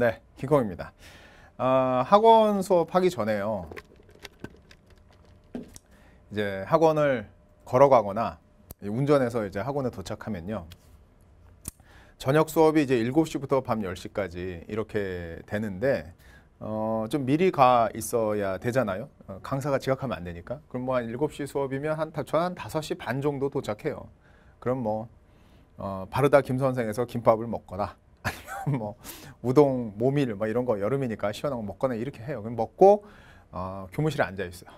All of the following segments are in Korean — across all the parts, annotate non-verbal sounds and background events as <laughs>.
네, 기공입니다. 어, 아, 학원 수업하기 전에요. 이제 학원을 걸어가거나 운전해서 이제 학원에 도착하면요. 저녁 수업이 이제 7시부터 밤 10시까지 이렇게 되는데 어, 좀 미리 가 있어야 되잖아요. 어, 강사가 지각하면 안 되니까. 그럼 뭐 한 7시 수업이면 한, 저한 5시 반 정도 도착해요. 그럼 뭐, 어, 바르다 김 선생에서 김밥을 먹거나 <laughs> 뭐 우동, 모밀 뭐 이런 거 여름이니까 시원한 거 먹거나 이렇게 해요. 그럼 먹고 어, 교무실에 앉아 있어요.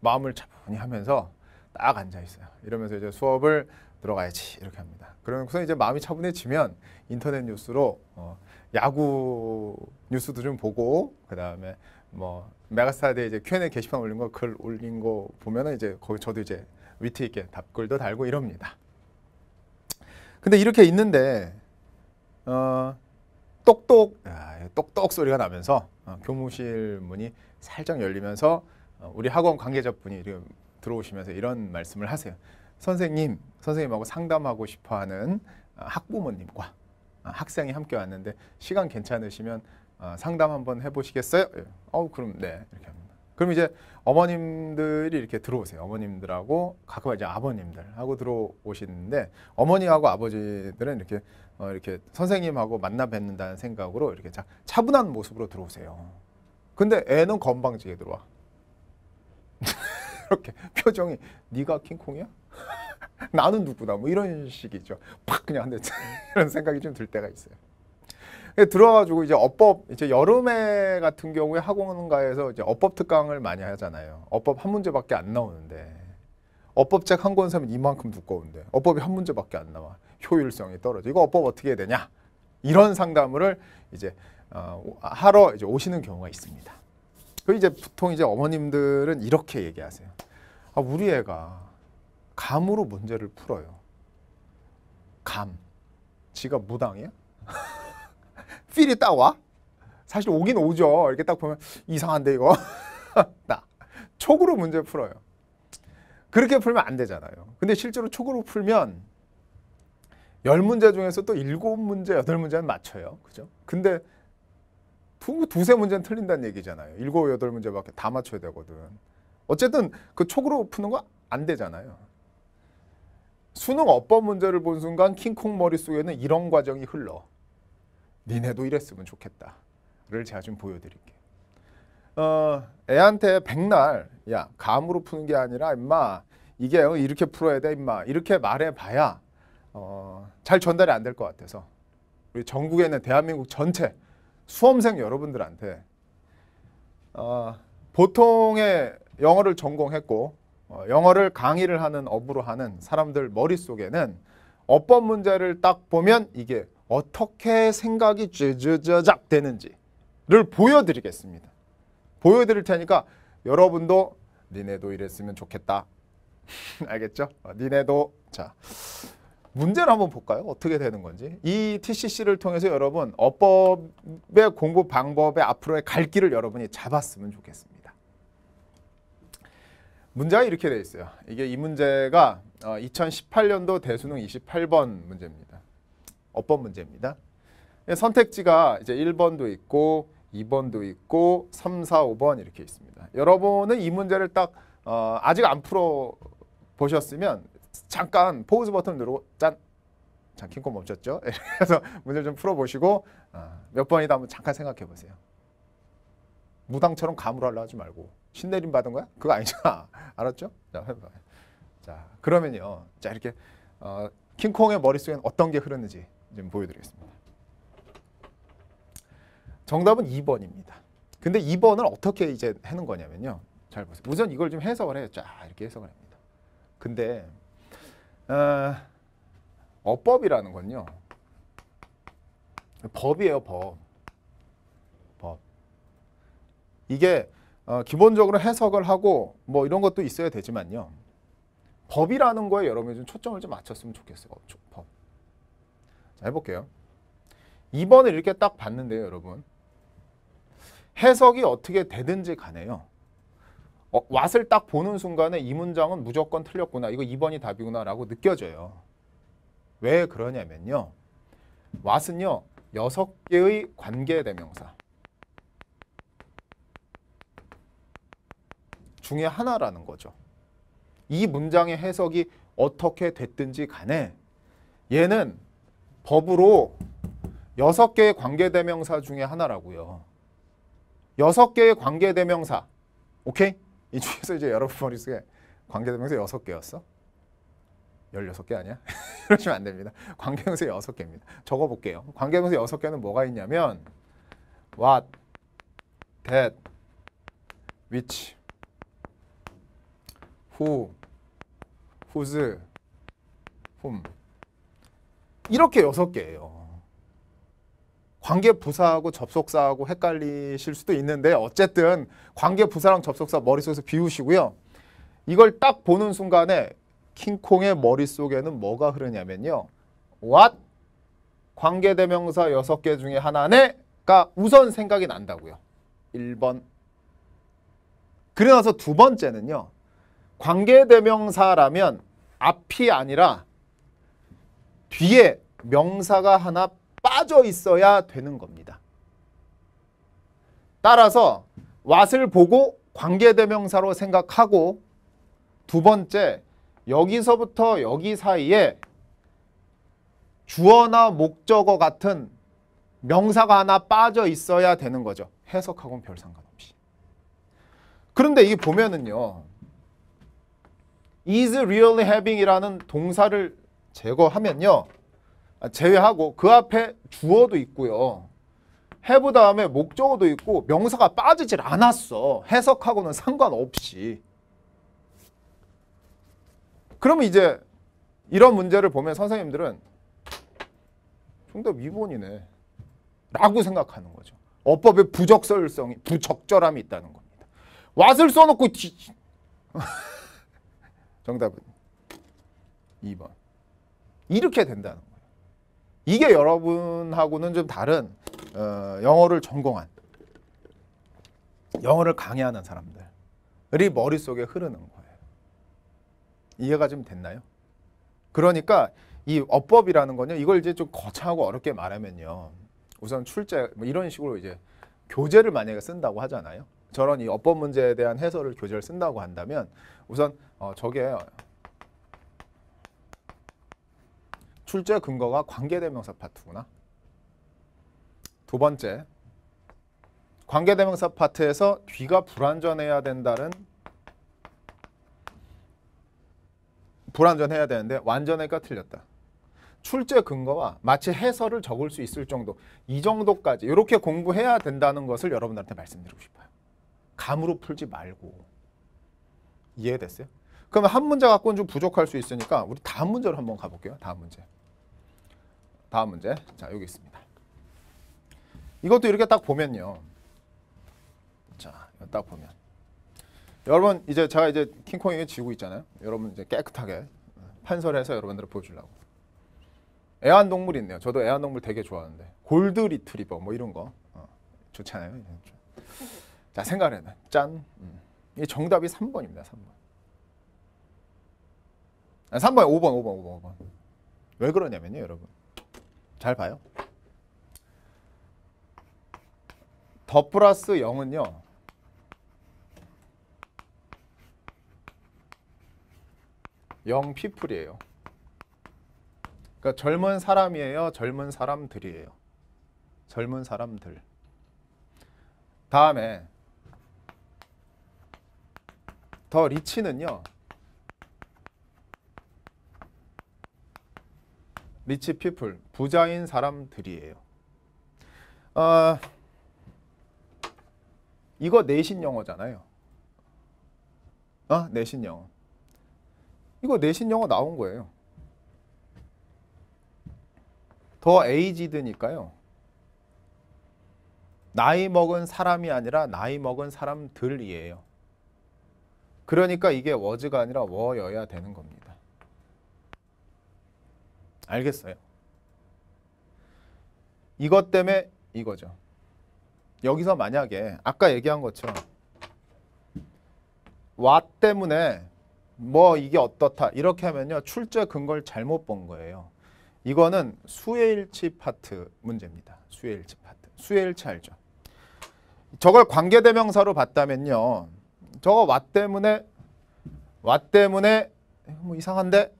마음을 차분히 하면서 딱 앉아 있어요. 이러면서 이제 수업을 들어가야지 이렇게 합니다. 그러면서 이제 마음이 차분해지면 인터넷 뉴스로 어, 야구 뉴스도 좀 보고 그다음에 뭐 메가스타대 이제 Q&A 게시판 올린 거 글 올린 거 보면은 이제 거기 저도 이제 위트 있게 답글도 달고 이럽니다. 근데 이렇게 있는데 어 똑똑 아, 똑똑 소리가 나면서 어, 교무실 문이 살짝 열리면서 어, 우리 학원 관계자분이 들어오시면서 이런 말씀을 하세요. 선생님, 선생님하고 상담하고 싶어하는 어, 학부모님과 학생이 함께 왔는데 시간 괜찮으시면 상담 한번 해보시겠어요? 어, 그럼 네 이렇게 합니다. 그럼 이제 어머님들이 이렇게 들어오세요. 어머님들하고 가끔 이제 아버님들하고 들어오시는데 어머니하고 아버지들은 이렇게 어, 이렇게 선생님하고 만나 뵙는다는 생각으로 이렇게 자, 차분한 모습으로 들어오세요. 근데 애는 건방지게 들어와. <laughs> 이렇게 표정이 네가 킹콩이야? <laughs> 나는 누구다 뭐 이런 식이죠. 팍 그냥 한대 <laughs> 이런 생각이 좀 들 때가 있어요. 예, 들어가지고 와 이제 어법 이제 여름에 같은 경우에 학원가에서 이제 어법 특강을 많이 하잖아요. 어법 한 문제밖에 안 나오는데 어법책 한 권 사면 이만큼 두꺼운데 어법이 한 문제밖에 안 나와 효율성이 떨어져. 이거 어법 어떻게 해야 되냐? 이런 상담을 이제 어, 하러 이제 오시는 경우가 있습니다. 그 이제 보통 이제 어머님들은 이렇게 얘기하세요. 아, 우리 애가 감으로 문제를 풀어요. 감. 지가 무당이야? 필이 딱 와? 사실 오긴 오죠. 이렇게 딱 보면 이상한데 이거. <laughs> 나 촉으로 문제 풀어요. 그렇게 풀면 안 되잖아요. 근데 실제로 촉으로 풀면 10문제 중에서 또 7문제, 8문제는 맞춰요. 그죠? 근데 두, 두세 문제는 틀린다는 얘기잖아요. 7, 8문제밖에 다 맞춰야 되거든. 어쨌든 그 촉으로 푸는 거 안 되잖아요. 수능 어법 문제를 본 순간 킹콩 머릿속에는 이런 과정이 흘러. 니네도 이랬으면 좋겠다를 제가 좀 보여드릴게요. 어, 애한테 백날 야 감으로 푸는 게 아니라 임마 이게 어, 이렇게 풀어야 돼 임마 이렇게 말해봐야 어, 잘 전달이 안 될 것 같아서 우리 전국에 있는 대한민국 전체 수험생 여러분들한테 어, 보통의 영어를 전공했고 어, 영어를 강의를 하는 업으로 하는 사람들 머릿속에는 어법 문제를 딱 보면 이게 어떻게 생각이 쯔쯔저작 되는지를 보여드리겠습니다. 보여드릴 테니까 여러분도 니네도 이랬으면 좋겠다. <laughs> 알겠죠? 어, 니네도 자 문제를 한번 볼까요? 어떻게 되는 건지. 이 TCC를 통해서 여러분 어법의 공부 방법의 앞으로의 갈 길을 여러분이 잡았으면 좋겠습니다. 문제가 이렇게 돼 있어요. 이게 이 문제가 2018년도 어, 대수능 28번 문제입니다. 어법 문제입니다. 예, 선택지가 이제 1번도 있고 2번도 있고 3, 4, 5번 이렇게 있습니다. 여러분은 이 문제를 딱 어, 아직 안 풀어 보셨으면 잠깐 포즈 버튼 누르고 짠! 잠긴코 멈췄죠? 예, 그래서 <laughs> 문제를 좀 풀어보시고 어, 아, 몇 번이다 한번 잠깐 생각해 보세요. 무당처럼 감으 하려 하지 말고 신내림 받은 거야? 그거 아니잖아. 알았죠? 자, 해봐. 자, 그러면요. 자, 이렇게 어, 킹콩의 머릿속엔 어떤 게 흐르는지 지금 보여드리겠습니다. 정답은 2번입니다. 근데 2번을 어떻게 이제 하는 거냐면요. 잘 보세요. 우선 이걸 좀 해석을 해요. 쫙 이렇게 해석을 합니다. 근데 어, 어법이라는 건요. 법이에요, 법. 법. 이게 어, 기본적으로 해석을 하고 뭐 이런 것도 있어야 되지만요. 법이라는 거에 여러분이 좀 초점을 좀 맞췄으면 좋겠어요. 어, 법. 자, 해볼게요. 2번을 이렇게 딱 봤는데요, 여러분. 해석이 어떻게 되든지 간에요. 어, 왓을 딱 보는 순간에 이 문장은 무조건 틀렸구나. 이거 2번이 답이구나 라고 느껴져요. 왜 그러냐면요. 왓은요. 6개의 관계대명사 중에 하나라는 거죠. 이 문장의 해석이 어떻게 됐든지 간에 얘는 법으로 여섯 개의 관계대명사 중에 하나라고요. 여섯 개의 관계대명사. 오케이? 이 중에서 이제 여러분 머릿속에 관계대명사 여섯 개였어? 16개 아니야? <laughs> 이러시면 안 됩니다. 관계명사 6개입니다. 적어볼게요. 관계명사 6개는 뭐가 있냐면 what, that, which, who, whose, whom 이렇게 여섯 개예요. 관계 부사하고 접속사하고 헷갈리실 수도 있는데 어쨌든 관계 부사랑 접속사 머릿속에서 비우시고요. 이걸 딱 보는 순간에 킹콩의 머릿속에는 뭐가 흐르냐면요. what 관계대명사 6개 중에 하나네가 우선 생각이 난다고요. 1번. 그리 나서 두 번째는요. 관계대명사라면 앞이 아니라 뒤에 명사가 하나 빠져 있어야 되는 겁니다. 따라서 왓을 보고 관계대명사로 생각하고 두 번째 여기서부터 여기 사이에 주어나 목적어 같은 명사가 하나 빠져 있어야 되는 거죠. 해석하고는 별 상관없이. 그런데 이게 보면은요. is really having 이라는 동사를 제거하면요. 아, 제외하고 그 앞에 주어도 있고요. 해부 다음에 목적어도 있고 명사가 빠지질 않았어. 해석하고는 상관없이. 그러면 이제 이런 문제를 보면 선생님들은 좀더 위본이네 라고 생각하는 거죠. 어법의 부적절성이, 부적절함이 있다는 겁니다. 왓을 써놓고 <laughs> 정답은 2번. 이렇게 된다는 거예요. 이게 여러분하고는 좀 다른 어, 영어를 전공한 영어를 강의하는 사람들이 머릿속에 흐르는 거예요. 이해가 좀 됐나요? 그러니까 이 어법이라는 거는 이걸 이제 좀 거창하고 어렵게 말하면요. 우선 출제 뭐 이런 식으로 이제 교재를 만약에 쓴다고 하잖아요. 저런 이 어법 문제에 대한 해설을 교재를 쓴다고 한다면 우선 어, 저게 출제 근거가 관계대명사 파트구나. 두 번째, 관계대명사 파트에서 뒤가 불완전해야 된다는 불완전해야 되는데 완전해가 틀렸다. 출제 근거와 마치 해설을 적을 수 있을 정도 이 정도까지 이렇게 공부해야 된다는 것을 여러분들한테 말씀드리고 싶어요. 감으로 풀지 말고 이해됐어요? 그러면 한 문제 갖고는 좀 부족할 수 있으니까 우리 다음 문제로 한번 가볼게요. 다음 문제. 다음 문제. 자, 여기 있습니다. 이것도 이렇게 딱 보면요. 자, 딱 보면. 여러분 이제 제가 이제 킹콩에게 지고 있잖아요. 여러분 이제 깨끗하게 판설해서 여러분들 보여주려고. 애완동물 있네요. 저도 애완동물 되게 좋아하는데 골드 리트리버 뭐 이런 거 어, 좋잖아요. 자 생각해는 짠. 음. 이 정답이 3번입니다. 3번. 아, 3번 5번, 5번, 5번, 5번. 왜 그러냐면요, 여러분. 잘 봐요. 더 플러스 0은요. 영 피플이에요. 그러니까 젊은 사람이에요. 젊은 사람들이에요. 젊은 사람들. 다음에 더 리치는요. 리치 피플, 부자인 사람들이에요. 아, 이거 내신 영어잖아요. 아, 내신 영어. 이거 내신 영어 나온 거예요. 더 에이지드니까요. 나이 먹은 사람이 아니라 나이 먹은 사람들이에요. 그러니까 이게 워즈가 아니라 워여야 되는 겁니다. 알겠어요. 이것 때문에 이거죠. 여기서 만약에 아까 얘기한 것처럼 와 때문에 뭐 이게 어떻다 이렇게 하면요. 출제 근거를 잘못 본 거예요. 이거는 수혜일치 파트 문제입니다. 수혜일치 파트. 수혜일치 알죠? 저걸 관계대명사로 봤다면요. 저거 와 때문에 와 때문에 뭐 이상한데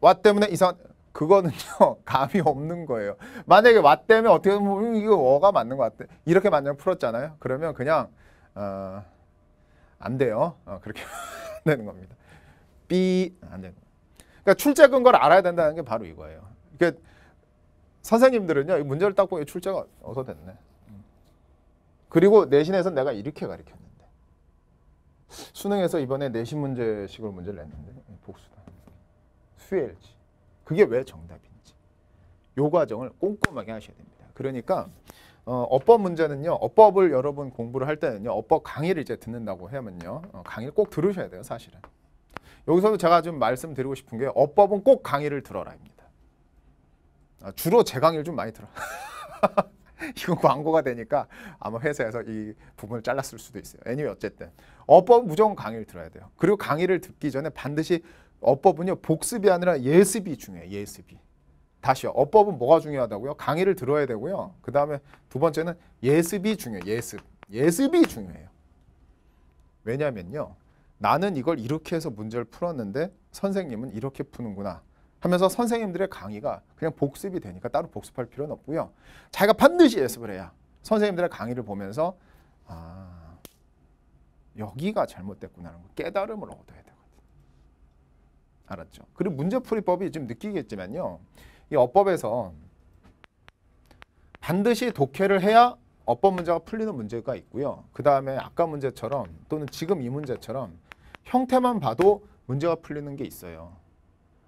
와 때문에 이상 그거는요 <laughs> 감이 없는 거예요. 만약에 왓되면 어떻게 보면 음, 이거 어가 맞는 것 같아. 이렇게 만약 풀었잖아요. 그러면 그냥 어, 안 돼요. 어, 그렇게 <laughs> 되는 겁니다. B 안 되는 그러니까 출제 근거를 알아야 된다는 게 바로 이거예요. 그러 그러니까 선생님들은요 이 문제를 딱 보니 출제가 어서 됐네. 그리고 내신에서 내가 이렇게 가르쳤는데 수능에서 이번에 내신 문제식으로 문제를 냈는데 복수다. 수엘지 그게 왜 정답인지 요 과정을 꼼꼼하게 하셔야 됩니다. 그러니까 어, 어법 문제는요. 어법을 여러분 공부를 할 때는요. 어법 강의를 이제 듣는다고 하면요. 어, 강의를 꼭 들으셔야 돼요. 사실은. 여기서도 제가 좀 말씀드리고 싶은 게 어법은 꼭 강의를 들어라입니다. 아, 주로 제 강의를 좀 많이 들어. <laughs> 이건 광고가 되니까 아마 회사에서 이 부분을 잘랐을 수도 있어요. 애니 anyway, 어쨌든 어법 무조건 강의를 들어야 돼요. 그리고 강의를 듣기 전에 반드시 어법은요 복습이 아니라 예습이 중요해요. 예습이. 다시요. 어법은 뭐가 중요하다고요? 강의를 들어야 되고요. 그 다음에 두 번째는 예습이 중요해요. 예습. 예습이 중요해요. 왜냐면요. 나는 이걸 이렇게 해서 문제를 풀었는데 선생님은 이렇게 푸는구나 하면서 선생님들의 강의가 그냥 복습이 되니까 따로 복습할 필요는 없고요. 자기가 반드시 예습을 해야 선생님들의 강의를 보면서 아 여기가 잘못됐구나 라는거 깨달음을 얻어야 돼. 요 알았죠. 그리고 문제풀이법이 지금 느끼겠지만요. 이 어법에서 반드시 독해를 해야 어법 문제가 풀리는 문제가 있고요. 그 다음에 아까 문제처럼 또는 지금 이 문제처럼 형태만 봐도 문제가 풀리는 게 있어요.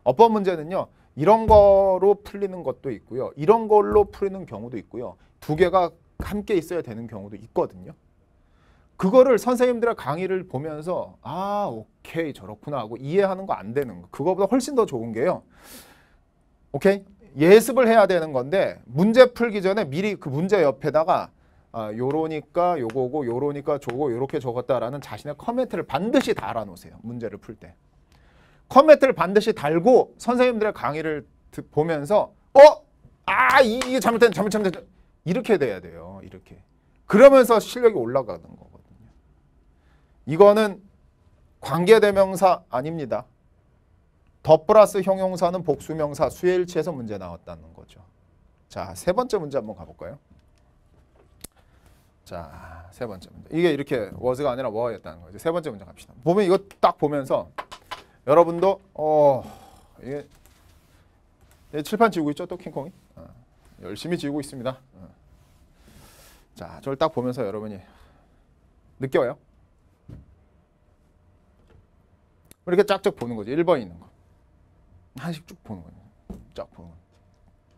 어법 문제는요. 이런 거로 풀리는 것도 있고요. 이런 걸로 풀리는 경우도 있고요. 두 개가 함께 있어야 되는 경우도 있거든요. 그거를 선생님들의 강의를 보면서 아 오케이 저렇구나 하고 이해하는 거 안 되는 거 그거보다 훨씬 더 좋은 게요 오케이 예습을 해야 되는 건데 문제 풀기 전에 미리 그 문제 옆에다가 아, 요러니까 요거고 요러니까 저거 요렇게 적었다라는 자신의 커멘트를 반드시 달아놓으세요. 문제를 풀 때. 커멘트를 반드시 달고 선생님들의 강의를 보면서 어? 아 이게 잘못된 잘못된 이렇게 돼야 돼요. 이렇게. 그러면서 실력이 올라가는 거. 이거는 관계대명사 아닙니다. 더 플러스 형용사는 복수명사 수혜일치에서 문제 나왔다는 거죠. 자, 세 번째 문제 한번 가볼까요? 자, 세 번째 문제. 이게 이렇게 워즈가 아니라 워였다는 거죠. 세 번째 문제 갑시다. 보면 이거 딱 보면서 여러분도 어 이게 칠판 지우고 있죠? 또 킹콩이? 어, 열심히 지우고 있습니다. 어. 자, 저를 딱 보면서 여러분이 느껴요. 이렇게 쫙쫙 보는 거죠. 1번 있는 거. 하씩쭉 보는 거예요. 쫙 보는 거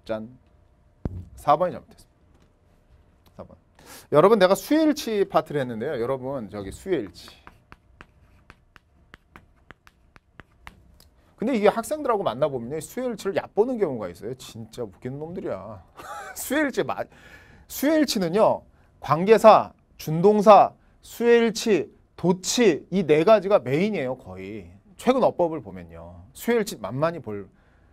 짠. 4번이 잘못됐습니다. 4번. 여러분 내가 수일치 파트를 했는데요. 여러분 저기 수일치. 근데 이게 학생들하고 만나보면 수일치를 얕보는 경우가 있어요. 진짜 웃기는 놈들이야. <laughs> 수일치 마... 수일치는요. 관계사, 준동사, 수일치, 도치 이 네 가지가 메인이에요 거의 최근 어법을 보면요 수혜치 만만히 볼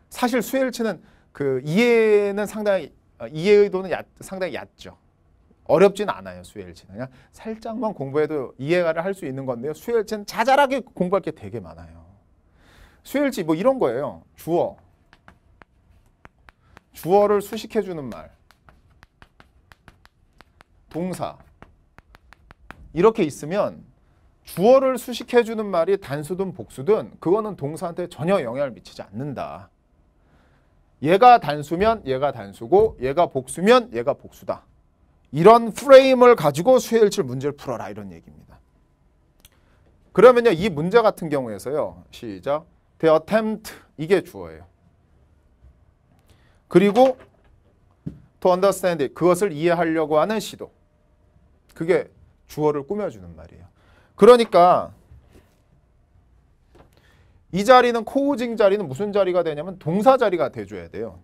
사실 수혜치는그 이해는 상당히 어, 이해의도는 얕, 상당히 얕죠 어렵진 않아요 수혜치는 그냥 살짝만 공부해도 이해를 할 수 있는 건데요 수혜치는 자잘하게 공부할 게 되게 많아요 수혜치뭐 이런 거예요 주어 주어를 수식해주는 말 동사 이렇게 있으면 주어를 수식해주는 말이 단수든 복수든 그거는 동사한테 전혀 영향을 미치지 않는다. 얘가 단수면 얘가 단수고 얘가 복수면 얘가 복수다. 이런 프레임을 가지고 수혜일치 문제를 풀어라 이런 얘기입니다. 그러면요 이 문제 같은 경우에서요 시작 the attempt 이게 주어예요. 그리고 to understand it, 그것을 이해하려고 하는 시도 그게 주어를 꾸며주는 말이에요. 그러니까 이 자리는 코우징 자리는 무슨 자리가 되냐면 동사 자리가 돼줘야 돼요.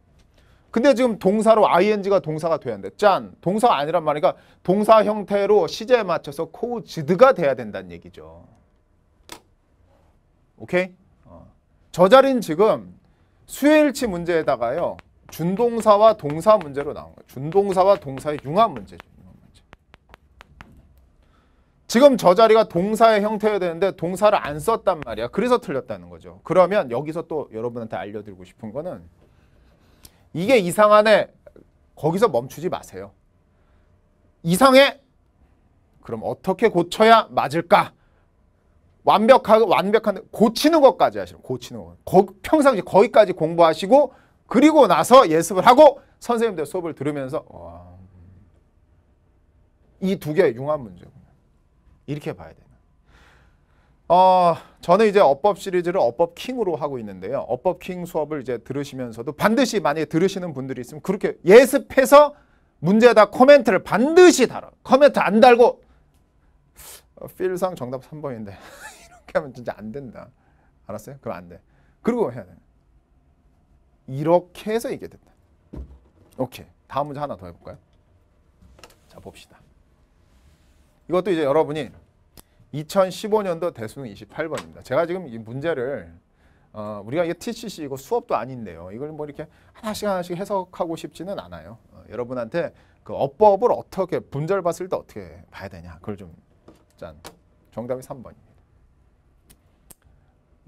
근데 지금 동사로 ing가 동사가 돼야 돼. 짠. 동사가 아니란 말이니까 그러니까 동사 형태로 시제에 맞춰서 코우지드가 돼야 된다는 얘기죠. 오케이? 어. 저 자리는 지금 수일치 문제에다가요. 준동사와 동사 문제로 나온 거예요. 준동사와 동사의 융합 문제죠. 지금 저 자리가 동사의 형태여야 되는데 동사를 안 썼단 말이야. 그래서 틀렸다는 거죠. 그러면 여기서 또 여러분한테 알려드리고 싶은 거는 이게 이상하네. 거기서 멈추지 마세요. 이상해? 그럼 어떻게 고쳐야 맞을까? 완벽하게 완벽한 고치는 것까지 하시는 고치는 것. 거, 평상시 거기까지 공부하시고 그리고 나서 예습을 하고 선생님들 수업을 들으면서 이 두개 융합 문제고. 이렇게 봐야 되는. 어, 저는 이제 어법 시리즈를 어법 킹으로 하고 있는데요. 어법 킹 수업을 이제 들으시면서도 반드시 만약에 들으시는 분들이 있으면 그렇게 예습해서 문제에다 코멘트를 반드시 달아. 코멘트 안 달고 어, 필상 정답 3번인데 <laughs> 이렇게 하면 진짜 안 된다. 알았어요? 그럼 안 돼. 그리고 해야 돼. 이렇게 해서 이게 된다. 오케이. 다음 문제 하나 더 해볼까요? 자, 봅시다. 이것도 이제 여러분이 2015년도 대수능 28번입니다. 제가 지금 이 문제를 어, 우리가 이게 TCC 이거 수업도 아닌데요. 이걸 뭐 이렇게 하나씩 하나씩 해석하고 싶지는 않아요. 어, 여러분한테 그 어법을 어떻게 분절 봤을 때 어떻게 봐야 되냐. 그걸 좀 짠. 정답이 3번입니다.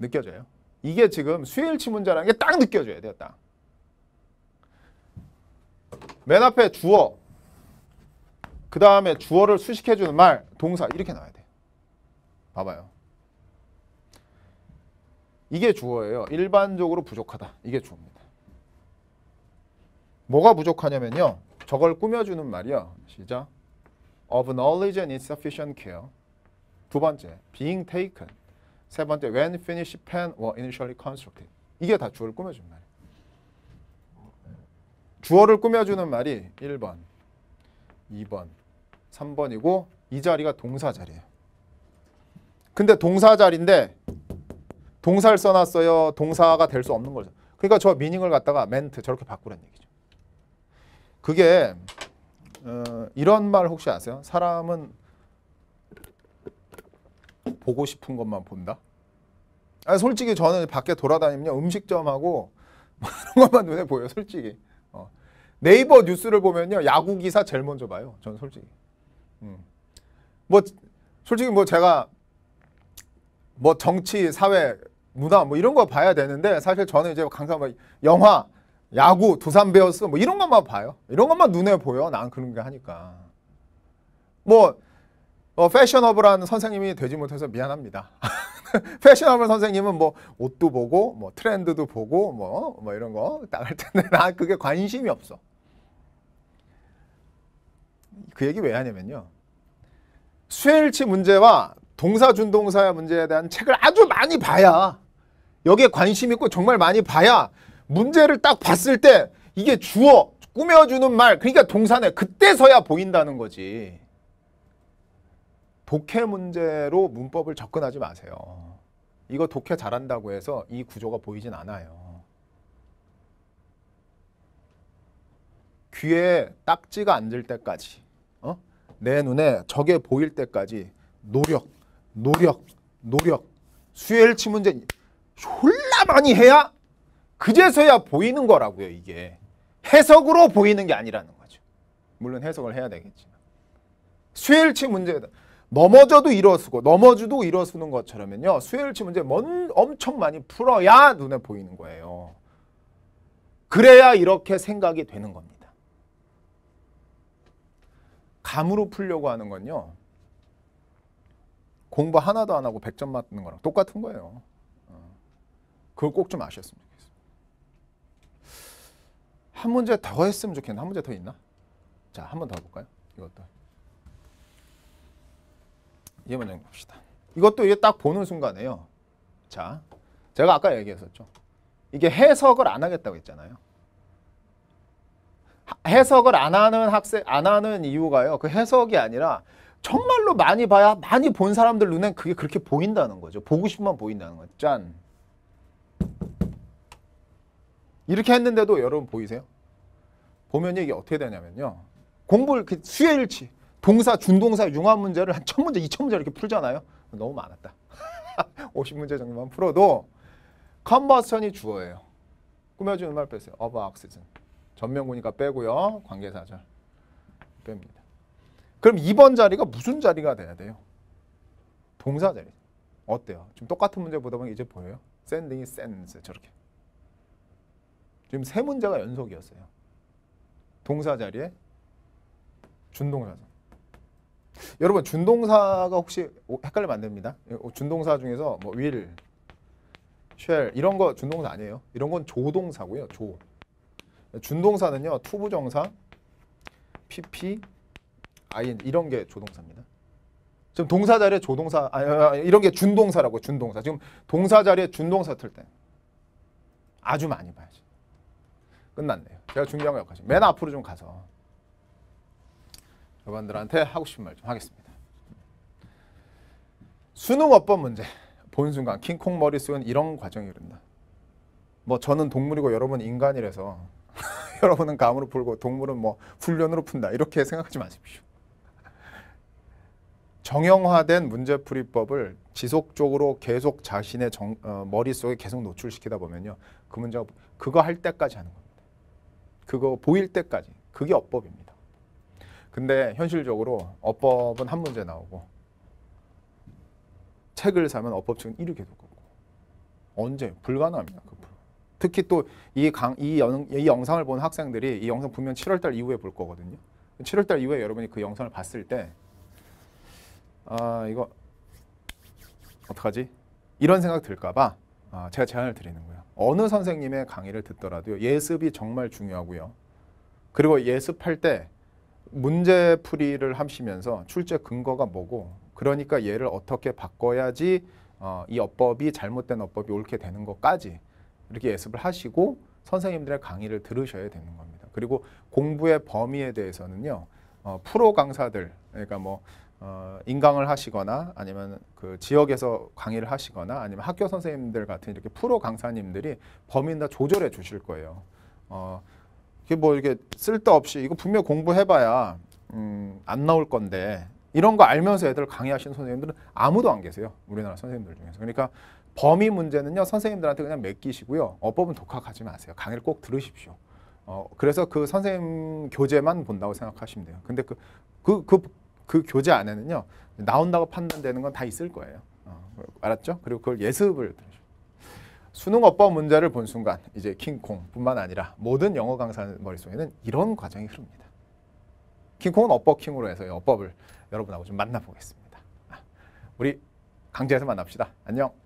느껴져요? 이게 지금 수일치 문제라는 게 딱 느껴져야 돼요. 딱. 맨 앞에 주어 그 다음에 주어를 수식해주는 말, 동사 이렇게 나와야 돼. 봐봐요. 이게 주어예요. 일반적으로 부족하다. 이게 주어입니다. 뭐가 부족하냐면요. 저걸 꾸며주는 말이요. 시작. Of knowledge and insufficient care. 두 번째, being taken. 세 번째, when finished pen or initially constructed. 이게 다 주어를 꾸며주는 말이에요. 주어를 꾸며주는 말이 1번, 2번, 3번이고 이 자리가 동사 자리예요. 근데 동사 자리인데 동사를 써놨어요. 동사가 될 수 없는 거죠. 그러니까 저 미닝을 갖다가 멘트 저렇게 바꾸라는 얘기죠. 그게 어, 이런 말 혹시 아세요? 사람은 보고 싶은 것만 본다. 아, 솔직히 저는 밖에 돌아다니면 음식점하고 <laughs> 그런 것만 눈에 보여요. 솔직히. 어. 네이버 뉴스를 보면요. 야구 기사 제일 먼저 봐요. 저는 솔직히. 뭐 솔직히 뭐 제가 뭐 정치, 사회, 문화 뭐 이런 거 봐야 되는데 사실 저는 이제 강사 뭐 영화, 야구, 두산 베어스 뭐 이런 것만 봐요. 이런 것만 눈에 보여. 난 그런 게 하니까. 뭐 어, 패셔너블한 선생님이 되지 못해서 미안합니다. <laughs> 패셔너블 선생님은 뭐 옷도 보고 뭐 트렌드도 보고 뭐뭐 뭐 이런 거 딱 할 텐데 나 그게 관심이 없어. 그 얘기 왜 하냐면요. 수혜일치 문제와 동사 준동사의 문제에 대한 책을 아주 많이 봐야 여기에 관심 있고 정말 많이 봐야 문제를 딱 봤을 때 이게 주어 꾸며주는 말 그러니까 동사네 그때서야 보인다는 거지. 독해 문제로 문법을 접근하지 마세요. 이거 독해 잘한다고 해서 이 구조가 보이진 않아요. 귀에 딱지가 앉을 때까지 내 눈에 적에 보일 때까지 노력, 노력, 노력, 수혈치 문제 졸라 많이 해야 그제서야 보이는 거라고요, 이게. 해석으로 보이는 게 아니라는 거죠. 물론 해석을 해야 되겠지만. 수혈치 문제다. 넘어져도 일어서고 넘어져도 일어서는 것처럼요수혈치 문제 먼, 엄청 많이 풀어야 눈에 보이는 거예요. 그래야 이렇게 생각이 되는 겁니다. 감으로 풀려고 하는 건요. 공부 하나도 안 하고 100점 맞는 거랑 똑같은 거예요. 어. 그걸 꼭좀 아셨으면 좋겠습니다. 한 문제 더 했으면 좋겠는데 한 문제 더 있나? 자, 한 번 더 볼까요? 이것도. 이게 먼 봅시다. 이것도 이게 딱 보는 순간에요. 자, 제가 아까 얘기했었죠. 이게 해석을 안 하겠다고 했잖아요. 해석을 안 하는 학생 안 하는 이유가요. 그 해석이 아니라 정말로 많이 봐야 많이 본 사람들 눈엔 그게 그렇게 보인다는 거죠. 보고 싶으 보인다는 거 짠. 이렇게 했는데도 여러분 보이세요? 보면 이게 어떻게 되냐면요. 공부를 수혜일치, 동사, 준동사, 융합 문제를 한 천문제, 이천 문제 이렇게 풀잖아요. 너무 많았다. 50문제 <laughs> 정도만 풀어도 컨버션이 주어예요. 꾸며준 음악 뺐어요. 어브 악시즌. 전면구니까 빼고요. 관계사절 뺍니다. 그럼 2번 자리가 무슨 자리가 돼야 돼요? 동사 자리. 어때요? 지금 똑같은 문제 보다 보니 이제 보여요? 샌딩이 샌스 저렇게. 지금 세 문제가 연속이었어요. 동사 자리에 준동사자 여러분 준동사가 혹시 헷갈리면 안 됩니다. 예, 준동사 중에서 뭐 will, shall 이런 거 준동사 아니에요. 이런 건 조동사고요. 조. 준동사는요. 투부정사, PP, IN 이런 게 조동사입니다. 지금 동사 자리에 조동사 아, 아, 아 이런 게 준동사라고 준동사. 지금 동사 자리에 준동사 틀 때 아주 많이 봐야지. 끝났네요. 제가 중요한 거여기까맨 앞으로 좀 가서 여러분들한테 하고 싶은 말 좀 하겠습니다. 수능 어법 문제. 본 순간 킹콩 머리 쓰는 이런 과정이 흐른다. 뭐 저는 동물이고 여러분 인간이라서 여러분은 감으로 풀고 동물은 뭐 훈련으로 푼다 이렇게 생각하지 마십시오. 정형화된 문제풀이법을 지속적으로 계속 자신의 정, 어, 머릿속에 계속 노출시키다 보면요. 그 문제가 그거 할 때까지 하는 겁니다. 그거 보일 때까지. 그게 어법입니다. 근데 현실적으로 어법은 한 문제 나오고 책을 사면 어법 측은 1위계도 없고 언제? 불가능합니다. 그 특히 또 이 강이 이 영상을 본 학생들이 이 영상 분명 7월달 이후에 볼 거거든요. 7월달 이후에 여러분이 그 영상을 봤을 때 아, 이거 어떡하지? 이런 생각 들까봐 아, 제가 제안을 드리는 거예요. 어느 선생님의 강의를 듣더라도 예습이 정말 중요하고요. 그리고 예습할 때 문제 풀이를 하시면서 출제 근거가 뭐고 그러니까 얘를 어떻게 바꿔야지 어, 이 어법이 잘못된 어법이 옳게 되는 것까지 이렇게 예습을 하시고 선생님들의 강의를 들으셔야 되는 겁니다. 그리고 공부의 범위에 대해서는요. 어, 프로 강사들 그러니까 뭐 어, 인강을 하시거나 아니면 그 지역에서 강의를 하시거나 아니면 학교 선생님들 같은 이렇게 프로 강사님들이 범위는 다 조절해 주실 거예요. 어, 이게 뭐 이렇게 쓸데없이 이거 분명 공부해봐야 음, 안 나올 건데 이런 거 알면서 애들 강의하시는 선생님들은 아무도 안 계세요. 우리나라 선생님들 중에서. 그러니까 범위 문제는요 선생님들한테 그냥 맡기시고요 어법은 독학하지 마세요 강의를 꼭 들으십시오 어, 그래서 그 선생님 교재만 본다고 생각하시면 돼요 근데 그 그, 그, 그 교재 안에는요 나온다고 판단되는 건 다 있을 거예요 어, 알았죠? 그리고 그걸 예습을 수능 어법 문제를 본 순간 이제 킹콩뿐만 아니라 모든 영어 강사 머릿속에는 이런 과정이 흐릅니다 킹콩은 어법킹으로 해서 어법을 여러분하고 좀 만나보겠습니다 아, 우리 강좌에서 만납시다 안녕